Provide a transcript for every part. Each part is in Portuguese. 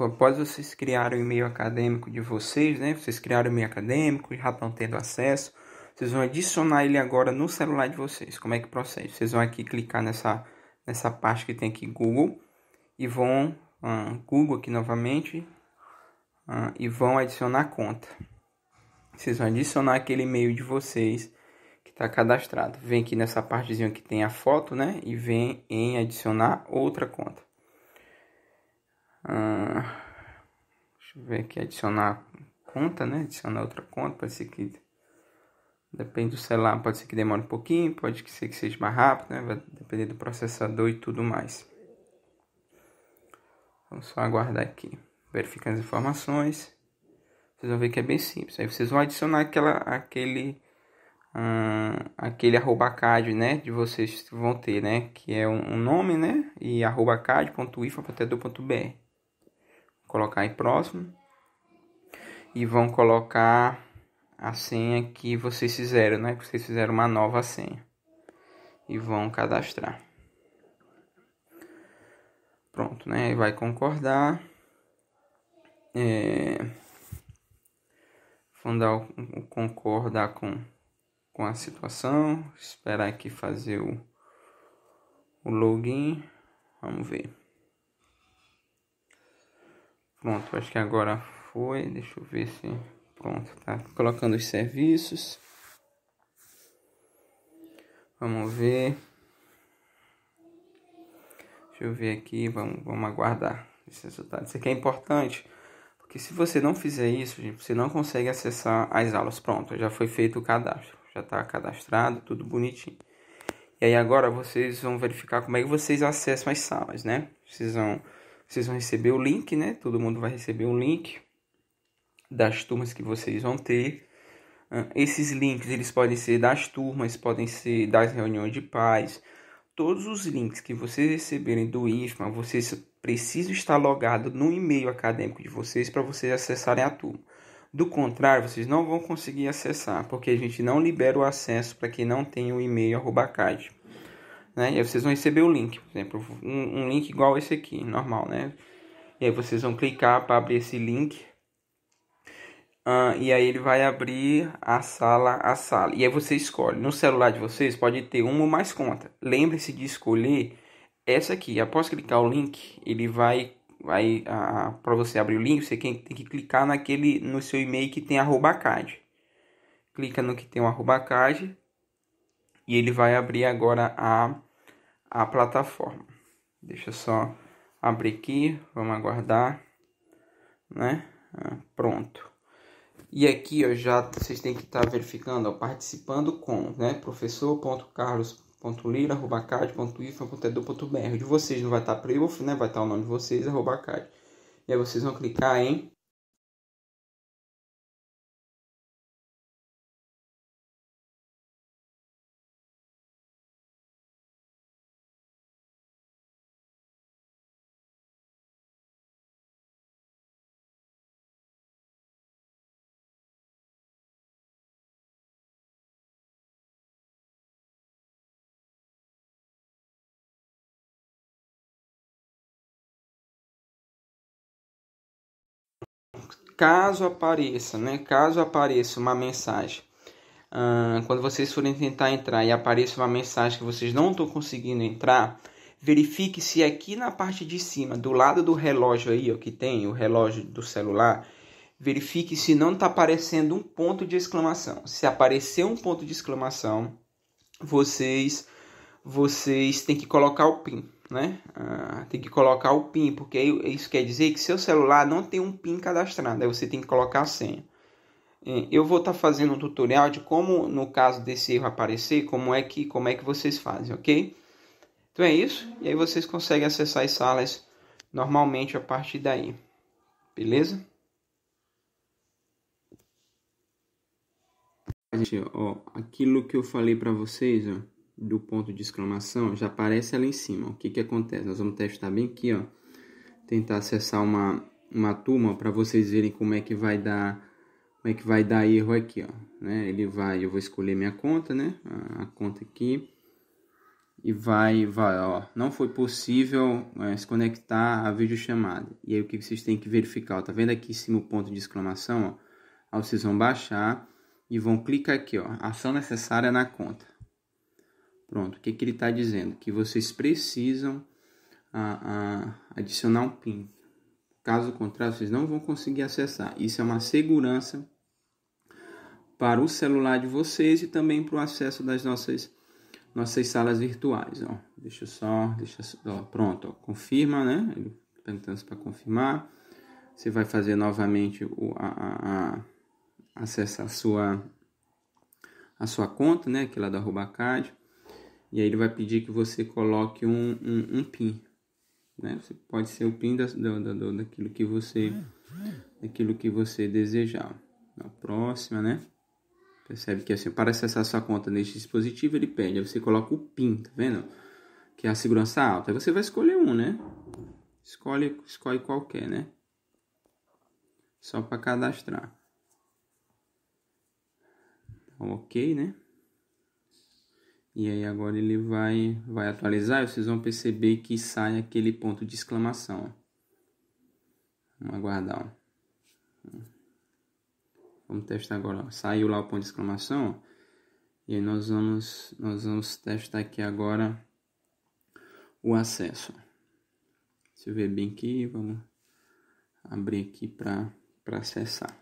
após vocês criarem o e-mail acadêmico de vocês, né? Vocês criaram o e-mail acadêmico, já estão tendo acesso. Vocês vão adicionar ele agora no celular de vocês. Como é que procede? Vocês vão aqui clicar nessa, nessa parte que tem aqui Google e vão uh, Google aqui novamente e vão adicionar conta. Vocês vão adicionar aquele e-mail de vocês que está cadastrado. Vem aqui nessa partezinha que tem a foto, né? E vem em adicionar outra conta. Ah, deixa eu ver aqui, adicionar conta, né? Adicionar outra conta, pode ser que depende do celular, pode ser que demore um pouquinho, pode ser que seja mais rápido, né? Vai depender do processador e tudo mais. Vamos só aguardar aqui, verificar as informações. Vocês vão ver que é bem simples. Aí vocês vão adicionar aquela, aquele, ah, aquele arroba card, né? De vocês vão ter, né? Que é um, um nome, né? E arroba card.ifa.edu.br colocar em próximo e vão colocar a senha que vocês fizeram, né? Que vocês fizeram uma nova senha e vão cadastrar. Pronto, né? Vai concordar. É... Vão dar o, o concordar com, com a situação. Esperar aqui fazer o, o login. Vamos ver. Pronto, acho que agora foi. Deixa eu ver se. Pronto, tá colocando os serviços. Vamos ver. Deixa eu ver aqui, vamos, vamos aguardar esse resultado. Isso aqui é importante, porque se você não fizer isso, gente, você não consegue acessar as aulas. Pronto, já foi feito o cadastro, já está cadastrado, tudo bonitinho. E aí agora vocês vão verificar como é que vocês acessam as salas, né? Vocês vão vocês vão receber o link, né? Todo mundo vai receber o link das turmas que vocês vão ter. Esses links eles podem ser das turmas, podem ser das reuniões de pais. Todos os links que vocês receberem do IFMA, vocês precisam estar logado no e-mail acadêmico de vocês para vocês acessarem a turma. Do contrário, vocês não vão conseguir acessar, porque a gente não libera o acesso para quem não tem o e-mail arroba CAD né? E aí vocês vão receber o link, por exemplo, um, um link igual esse aqui, normal, né? E aí vocês vão clicar para abrir esse link. Uh, e aí ele vai abrir a sala a sala. E aí você escolhe. No celular de vocês pode ter uma ou mais conta. Lembre-se de escolher essa aqui. Após clicar o link, ele vai vai uh, para você abrir o link, você tem que clicar naquele no seu e-mail que tem arroba card. Clica no que tem o arroba card e ele vai abrir agora a, a plataforma. Deixa eu só abrir aqui, vamos aguardar, né? Ah, pronto. E aqui ó, já vocês têm que estar tá verificando, ó, participando com, né? Professor.carlos.lira.cad.ifan.edu.br. De vocês não vai estar tá né? Vai estar tá o nome de vocês, arroba cad. E aí vocês vão clicar em caso apareça, né? Caso apareça uma mensagem, quando vocês forem tentar entrar e apareça uma mensagem que vocês não estão conseguindo entrar, verifique se aqui na parte de cima, do lado do relógio aí, ó, que tem o relógio do celular, verifique se não está aparecendo um ponto de exclamação. Se aparecer um ponto de exclamação, vocês vocês têm que colocar o pin, né? Ah, tem que colocar o PIN, porque isso quer dizer que seu celular não tem um PIN cadastrado, aí você tem que colocar a senha. É, eu vou estar tá fazendo um tutorial de como, no caso desse erro aparecer, como é que, como é que vocês fazem, ok? Então é isso, e aí vocês conseguem acessar as salas normalmente a partir daí, beleza? Gente, ó, aquilo que eu falei para vocês, ó do ponto de exclamação já aparece ali em cima. O que, que acontece? Nós vamos testar bem aqui, ó. Tentar acessar uma, uma turma para vocês verem como é que vai dar como é que vai dar erro aqui, ó, né? Ele vai, eu vou escolher minha conta, né? A, a conta aqui e vai, vai, ó, não foi possível é, se conectar a videochamada. E aí o que vocês têm que verificar, ó, tá vendo aqui em cima o ponto de exclamação, ó? Aí vocês vão baixar e vão clicar aqui, ó, ação necessária na conta. Pronto, o que, que ele está dizendo? Que vocês precisam a, ah, a, ah, adicionar um PIN. Caso contrário, vocês não vão conseguir acessar. Isso é uma segurança para o celular de vocês e também para o acesso das nossas, nossas salas virtuais. Ó. Deixa eu só. Deixa, ó, pronto, ó, confirma, né? tentando tá perguntando é para confirmar. Você vai fazer novamente o, a, a, a acessar a sua, a sua conta, né? Aquela da Rubacad. E aí ele vai pedir que você coloque um, um, um PIN. Né? Você pode ser o PIN da, da, da, daquilo que você daquilo que você desejar. Na próxima, né? Percebe que assim, para acessar sua conta neste dispositivo, ele pede, aí você coloca o PIN, tá vendo? Que é a segurança alta. Aí você vai escolher um, né? Escolhe, escolhe qualquer, né? Só para cadastrar. Tá ok, né? E aí agora ele vai, vai atualizar e vocês vão perceber que sai aquele ponto de exclamação. Vamos aguardar. Ó. Vamos testar agora. Ó. Saiu lá o ponto de exclamação. Ó. E aí nós vamos, nós vamos testar aqui agora o acesso. Deixa eu ver bem aqui. Vamos abrir aqui para acessar.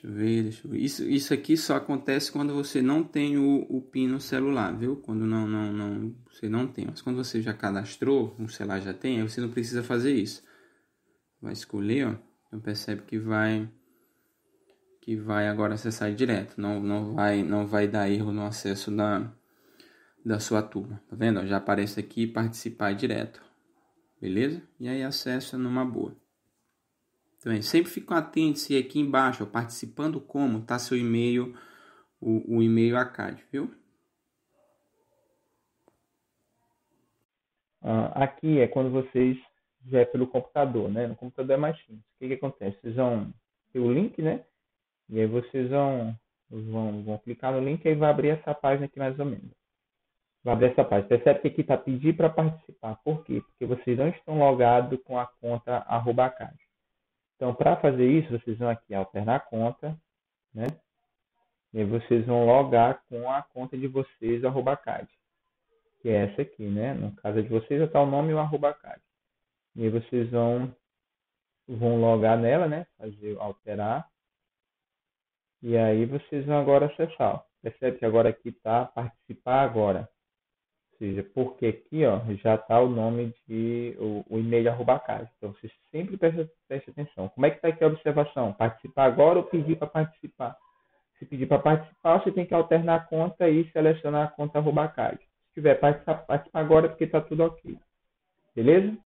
Deixa eu ver, deixa eu ver. Isso, isso aqui só acontece quando você não tem o, o PIN no celular, viu? Quando não, não, não, você não tem. Mas quando você já cadastrou, um celular já tem, aí você não precisa fazer isso. Vai escolher, ó. Então percebe que vai que vai agora acessar direto, não, não vai não vai dar erro no acesso da da sua turma, tá vendo? Já aparece aqui participar direto. Beleza? E aí acessa numa boa. Também sempre fiquem atentos se aqui embaixo, participando como, tá seu e-mail, o, o e-mail ACAD, viu? Ah, aqui é quando vocês já é pelo computador, né? No computador é mais simples. O que, que acontece? Vocês vão ter o link, né? E aí vocês vão, vão, vão clicar no link e aí vai abrir essa página aqui mais ou menos. Vai abrir essa página. Percebe que aqui está pedir para participar. Por quê? Porque vocês não estão logados com a conta arroba caixa. Então, para fazer isso, vocês vão aqui alternar a conta, né? E vocês vão logar com a conta de vocês, arroba CAD. Que é essa aqui, né? No caso de vocês, está o nome e o arroba CAD. E vocês vão, vão logar nela, né? Fazer, alterar. E aí vocês vão agora acessar. Percebe que agora aqui está participar agora seja, porque aqui ó, já está o nome de o, o e-mail arroba casa. Então você sempre presta, presta atenção. Como é que está aqui a observação? Participar agora ou pedir para participar? Se pedir para participar, você tem que alternar a conta e selecionar a conta arroba casa. Se tiver participar, participar agora porque está tudo ok. Beleza?